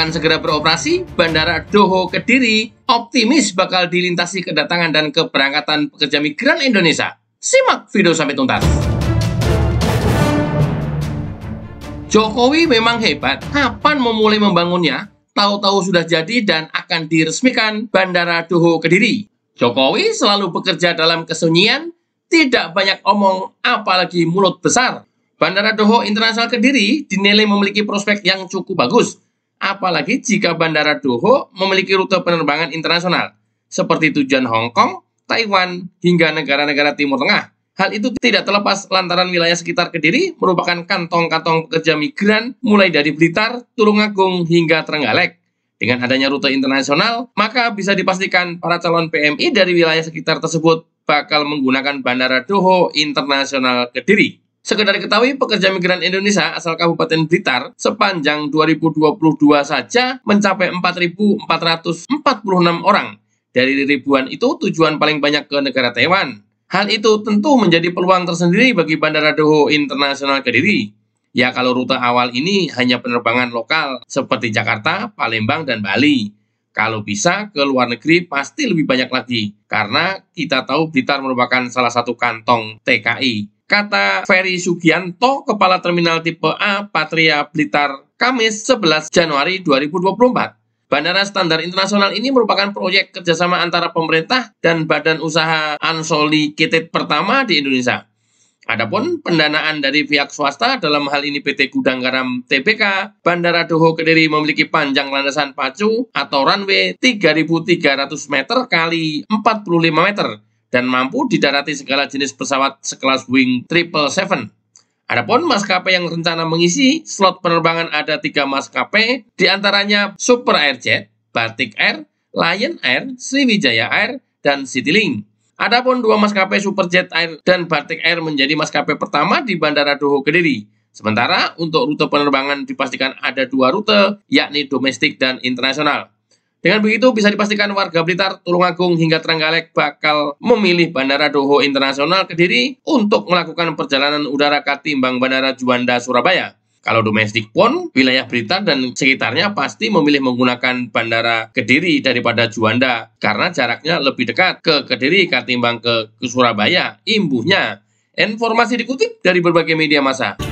akan segera beroperasi, Bandara Doho Kediri optimis bakal dilintasi kedatangan dan keberangkatan pekerja migran Indonesia. Simak video sampai tuntas. Jokowi memang hebat, kapan memulai membangunnya? Tahu-tahu sudah jadi dan akan diresmikan Bandara Doho Kediri. Jokowi selalu bekerja dalam kesunyian, tidak banyak omong apalagi mulut besar. Bandara Doho Internasional Kediri dinilai memiliki prospek yang cukup bagus apalagi jika Bandara Doho memiliki rute penerbangan internasional seperti tujuan Hong Kong, Taiwan, hingga negara-negara Timur Tengah. Hal itu tidak terlepas lantaran wilayah sekitar Kediri merupakan kantong-kantong pekerja migran mulai dari Blitar, Tulungagung, hingga Trenggalek. Dengan adanya rute internasional, maka bisa dipastikan para calon PMI dari wilayah sekitar tersebut bakal menggunakan Bandara Doho Internasional Kediri. Sekedar ketahui pekerja migran Indonesia asal Kabupaten Blitar sepanjang 2022 saja mencapai 4.446 orang. Dari ribuan itu tujuan paling banyak ke negara Taiwan. Hal itu tentu menjadi peluang tersendiri bagi Bandara Doho Internasional Kediri. Ya kalau rute awal ini hanya penerbangan lokal seperti Jakarta, Palembang, dan Bali. Kalau bisa ke luar negeri pasti lebih banyak lagi, karena kita tahu Blitar merupakan salah satu kantong TKI Kata Ferry Sugianto, Kepala Terminal Tipe A Patria Blitar, Kamis 11 Januari 2024. Bandara Standar Internasional ini merupakan proyek kerjasama antara pemerintah dan Badan Usaha Unsolidated pertama di Indonesia. Adapun pendanaan dari pihak swasta dalam hal ini PT Gudang Garam TBK, Bandara Doho Kediri memiliki panjang landasan pacu atau runway 3.300 meter kali 45 meter dan mampu didarati segala jenis pesawat sekelas Wing 777. Adapun maskapai yang rencana mengisi slot penerbangan ada tiga maskapai, diantaranya Super Airjet, Batik Air, Lion Air, Sriwijaya Air, dan Citylink. Adapun dua maskapai Superjet Air dan Batik Air menjadi maskapai pertama di Bandara Doho Kediri. Sementara untuk rute penerbangan dipastikan ada dua rute, yakni domestik dan internasional. Dengan begitu bisa dipastikan warga Blitar, Tulungagung hingga Trenggalek bakal memilih Bandara Doho Internasional Kediri untuk melakukan perjalanan udara ketimbang Bandara Juanda Surabaya. Kalau domestik pun, wilayah Blitar dan sekitarnya pasti memilih menggunakan bandara Kediri daripada Juanda karena jaraknya lebih dekat ke Kediri ketimbang ke, ke Surabaya, imbuhnya. Informasi dikutip dari berbagai media massa.